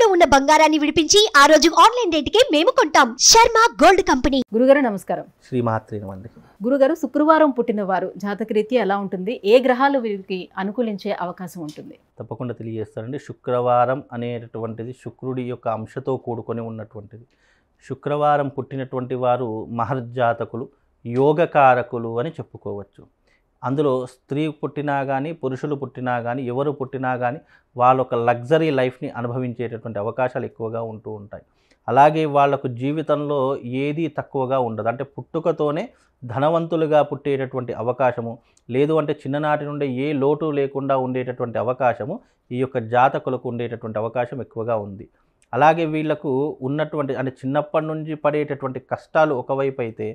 తాకట్టులో ఉన్న బంగారాన్ని విడిపించి ఆ రోజు ఆన్లైన్ రేటుకే మేము కొంటాం శర్మ గోల్డ్ కంపెనీ గురుగారు నమస్కారం శ్రీమాత్రేనమండి గురుగారు శుక్రవారం పుట్టినవారు జాతక రీతి ఎలా ఉంటుంది ఏ గ్రహాలు వీరికి అనుకూలించే అవకాశం ఉంటుంది తప్పకుండా తెలియజేస్తారండి శుక్రవారం అనేటటువంటిది శుక్రుడి యొక్క అంశతో కూడుకొని ఉన్నటువంటిది శుక్రవారం పుట్టినటువంటి వారు మహర్జాతకులు యోగకారకులు అని చెప్పుకోవచ్చు అందులో స్త్రీ పుట్టినా కానీ పురుషులు పుట్టినా కానీ ఎవరు పుట్టినా కానీ వాళ్ళ ఒక లగ్జరీ లైఫ్ని అనుభవించేటటువంటి అవకాశాలు ఎక్కువగా ఉంటూ ఉంటాయి అలాగే వాళ్లకు జీవితంలో ఏది తక్కువగా ఉండదు అంటే పుట్టుకతోనే ధనవంతులుగా పుట్టేటటువంటి అవకాశము లేదు అంటే చిన్ననాటి నుండి ఏ లోటు లేకుండా ఉండేటటువంటి అవకాశము ఈ యొక్క జాతకులకు ఉండేటటువంటి అవకాశం ఎక్కువగా ఉంది అలాగే వీళ్లకు ఉన్నటువంటి అంటే చిన్నప్పటి నుంచి పడేటటువంటి కష్టాలు ఒకవైపు అయితే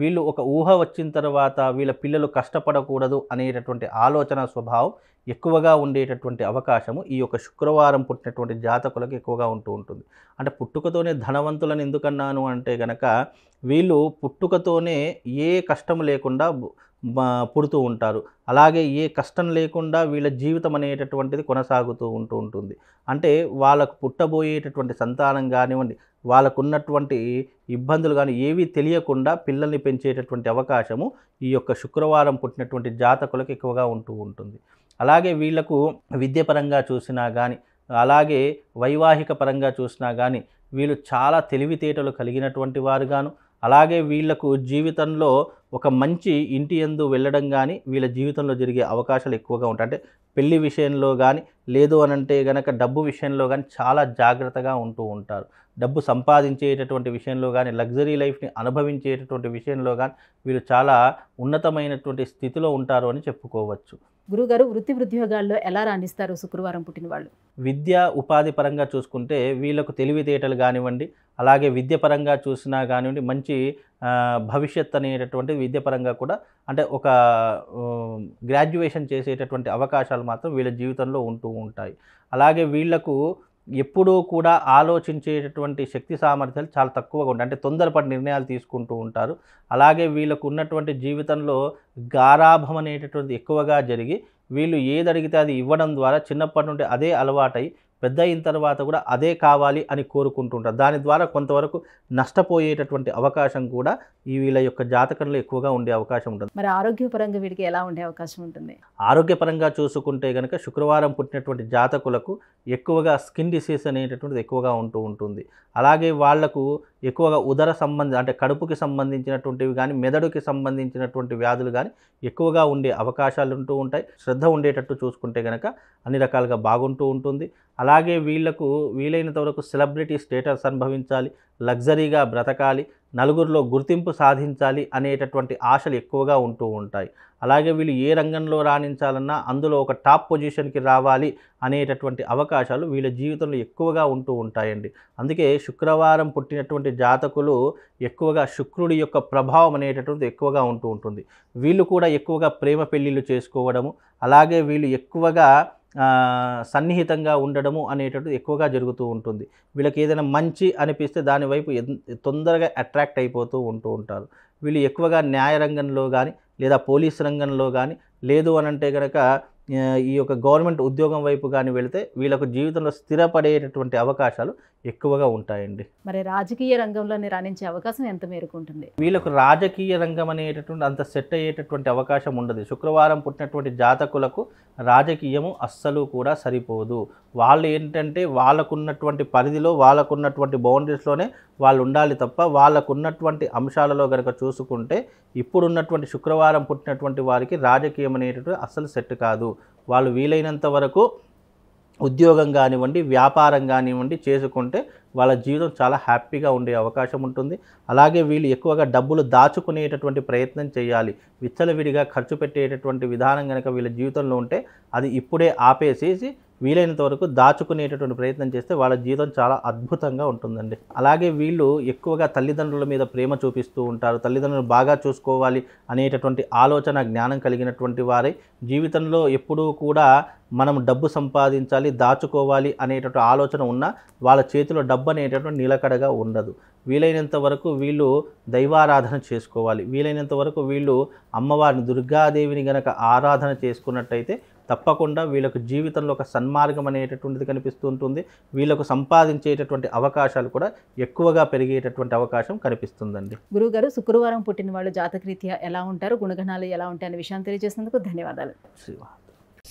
వీళ్ళు ఒక ఊహ వచ్చిన తర్వాత వీళ్ళ పిల్లలు కష్టపడకూడదు అనేటటువంటి ఆలోచన స్వభావం ఎక్కువగా ఉండేటటువంటి అవకాశము ఈ యొక్క శుక్రవారం పుట్టినటువంటి జాతకులకు ఎక్కువగా ఉంటూ ఉంటుంది అంటే పుట్టుకతోనే ధనవంతులను ఎందుకన్నాను అంటే గనక వీళ్ళు పుట్టుకతోనే ఏ కష్టం లేకుండా పుడుతూ ఉంటారు అలాగే ఏ కష్టం లేకుండా వీళ్ళ జీవితం అనేటటువంటిది కొనసాగుతూ ఉంటూ ఉంటుంది అంటే వాళ్ళకు పుట్టబోయేటటువంటి సంతానం కానివ్వండి వాళ్ళకున్నటువంటి ఇబ్బందులు కానీ ఏవీ తెలియకుండా పిల్లల్ని పెంచేటటువంటి అవకాశము ఈ యొక్క శుక్రవారం పుట్టినటువంటి జాతకులకు ఎక్కువగా ఉంటూ ఉంటుంది అలాగే వీళ్లకు విద్యపరంగా చూసినా కానీ అలాగే వైవాహిక పరంగా చూసినా కానీ వీళ్ళు చాలా తెలివితేటలు కలిగినటువంటి వారు గాను అలాగే వీళ్లకు జీవితంలో ఒక మంచి ఇంటి ఎందు వెళ్ళడం కానీ వీళ్ళ జీవితంలో జరిగే అవకాశాలు ఎక్కువగా ఉంటాయి అంటే పెళ్లి విషయంలో కానీ లేదు అనంటే గనక డబ్బు విషయంలో కానీ చాలా జాగ్రత్తగా ఉంటూ ఉంటారు డబ్బు సంపాదించేటటువంటి విషయంలో కానీ లగ్జరీ లైఫ్ని అనుభవించేటటువంటి విషయంలో కానీ వీళ్ళు చాలా ఉన్నతమైనటువంటి స్థితిలో ఉంటారు అని చెప్పుకోవచ్చు గురుగారు వృత్తి ఉద్యోగాల్లో ఎలా రాణిస్తారు శుక్రవారం పుట్టిన వాళ్ళు విద్య ఉపాధి పరంగా చూసుకుంటే వీళ్ళకు తెలివితేటలు కానివ్వండి అలాగే విద్య పరంగా చూసినా కానివ్వండి మంచి భవిష్యత్ అనేటటువంటి విద్యపరంగా కూడా అంటే ఒక గ్రాడ్యుయేషన్ చేసేటటువంటి అవకాశాలు మాత్రం వీళ్ళ జీవితంలో ఉంటూ ఉంటాయి అలాగే వీళ్లకు ఎప్పుడూ కూడా ఆలోచించేటటువంటి శక్తి సామర్థ్యాలు చాలా తక్కువగా ఉంటాయి అంటే తొందరపడి నిర్ణయాలు తీసుకుంటూ ఉంటారు అలాగే వీళ్ళకు ఉన్నటువంటి జీవితంలో గారాభం అనేటటువంటి ఎక్కువగా జరిగి వీళ్ళు ఏది అడిగితే అది ఇవ్వడం ద్వారా చిన్నప్పటి నుండి అదే అలవాటై పెద్ద అయిన తర్వాత కూడా అదే కావాలి అని కోరుకుంటుంటారు దాని ద్వారా కొంతవరకు నష్టపోయేటటువంటి అవకాశం కూడా ఈ వీళ్ళ యొక్క జాతకంలో ఎక్కువగా ఉండే అవకాశం ఉంటుంది మరి ఆరోగ్యపరంగా వీడికి ఎలా ఉండే అవకాశం ఉంటుంది ఆరోగ్యపరంగా చూసుకుంటే కనుక శుక్రవారం పుట్టినటువంటి జాతకులకు ఎక్కువగా స్కిన్ డిసీజ్ అనేటటువంటిది ఎక్కువగా ఉంటూ ఉంటుంది అలాగే వాళ్లకు ఎక్కువగా ఉదర సంబంధ అంటే కడుపుకి సంబంధించినటువంటివి కానీ మెదడుకి సంబంధించినటువంటి వ్యాధులు కానీ ఎక్కువగా ఉండే అవకాశాలు ఉంటూ ఉంటాయి శ్రద్ధ ఉండేటట్టు చూసుకుంటే కనుక అన్ని రకాలుగా బాగుంటూ ఉంటుంది అలా అలాగే వీళ్లకు వీలైనంత వరకు సెలబ్రిటీ స్టేటస్ అనుభవించాలి లగ్జరీగా బ్రతకాలి నలుగురిలో గుర్తింపు సాధించాలి అనేటటువంటి ఆశలు ఎక్కువగా ఉంటూ ఉంటాయి అలాగే వీళ్ళు ఏ రంగంలో రాణించాలన్నా అందులో ఒక టాప్ పొజిషన్కి రావాలి అనేటటువంటి అవకాశాలు వీళ్ళ జీవితంలో ఎక్కువగా ఉంటూ ఉంటాయండి అందుకే శుక్రవారం పుట్టినటువంటి జాతకులు ఎక్కువగా శుక్రుడి యొక్క ప్రభావం అనేటటువంటిది ఎక్కువగా ఉంటూ ఉంటుంది వీళ్ళు కూడా ఎక్కువగా ప్రేమ పెళ్ళిళ్ళు చేసుకోవడము అలాగే వీళ్ళు ఎక్కువగా సన్నిహితంగా ఉండడము అనేటట్టు ఎక్కువగా జరుగుతూ ఉంటుంది వీళ్ళకి ఏదైనా మంచి అనిపిస్తే దాని వైపు తొందరగా అట్రాక్ట్ అయిపోతూ ఉంటూ ఉంటారు వీళ్ళు ఎక్కువగా న్యాయ రంగంలో కానీ లేదా పోలీస్ రంగంలో కానీ లేదు అనంటే కనుక ఈ యొక్క గవర్నమెంట్ ఉద్యోగం వైపు కానీ వెళితే వీళ్ళకు జీవితంలో స్థిరపడేటటువంటి అవకాశాలు ఎక్కువగా ఉంటాయండి మరి రాజకీయ రంగంలో రాణించే అవకాశం ఎంత మేరకు ఉంటుంది వీళ్ళకు రాజకీయ రంగం అనేటటువంటి అంత సెట్ అయ్యేటటువంటి అవకాశం ఉండదు శుక్రవారం పుట్టినటువంటి జాతకులకు రాజకీయము అస్సలు కూడా సరిపోదు వాళ్ళు ఏంటంటే వాళ్ళకున్నటువంటి పరిధిలో వాళ్ళకున్నటువంటి బౌండరీస్లోనే వాళ్ళు ఉండాలి తప్ప వాళ్ళకున్నటువంటి అంశాలలో కనుక చూసుకుంటే ఇప్పుడున్నటువంటి శుక్రవారం పుట్టినటువంటి వారికి రాజకీయం అనేటటువంటి అస్సలు సెట్ కాదు వాళ్ళు వీలైనంత వరకు ఉద్యోగం కానివ్వండి వ్యాపారం కానివ్వండి చేసుకుంటే వాళ్ళ జీవితం చాలా హ్యాపీగా ఉండే అవకాశం ఉంటుంది అలాగే వీళ్ళు ఎక్కువగా డబ్బులు దాచుకునేటటువంటి ప్రయత్నం చేయాలి విచ్చలవిడిగా ఖర్చు పెట్టేటటువంటి విధానం కనుక వీళ్ళ జీవితంలో ఉంటే అది ఇప్పుడే ఆపేసేసి వీలైనంత వరకు దాచుకునేటటువంటి ప్రయత్నం చేస్తే వాళ్ళ జీవితం చాలా అద్భుతంగా ఉంటుందండి అలాగే వీళ్ళు ఎక్కువగా తల్లిదండ్రుల మీద ప్రేమ చూపిస్తూ ఉంటారు తల్లిదండ్రులు బాగా చూసుకోవాలి అనేటటువంటి ఆలోచన జ్ఞానం కలిగినటువంటి వారే జీవితంలో ఎప్పుడూ కూడా మనం డబ్బు సంపాదించాలి దాచుకోవాలి అనేటటువంటి ఆలోచన ఉన్న వాళ్ళ చేతిలో డబ్బు అనేటటువంటి నిలకడగా ఉండదు వీలైనంత వరకు వీళ్ళు దైవారాధన చేసుకోవాలి వీలైనంత వరకు వీళ్ళు అమ్మవారిని దుర్గాదేవిని గనక ఆరాధన చేసుకున్నట్టయితే తప్పకుండా వీళ్ళకు జీవితంలో ఒక సన్మార్గం అనేటటువంటిది కనిపిస్తూ ఉంటుంది వీళ్ళకు సంపాదించేటటువంటి అవకాశాలు కూడా ఎక్కువగా పెరిగేటటువంటి అవకాశం కనిపిస్తుందండి గురుగారు శుక్రవారం పుట్టిన వాళ్ళు జాతకరీత్యా ఎలా ఉంటారు గుణగణాలు ఎలా ఉంటాయనే విషయాన్ని తెలియజేసినందుకు ధన్యవాదాలు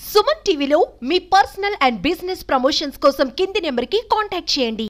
సుమన్ టీవీలో మీ పర్సనల్ అండ్ బిజినెస్ ప్రమోషన్స్ కోసం కింది నెంబర్కి కాంటాక్ట్ చేయండి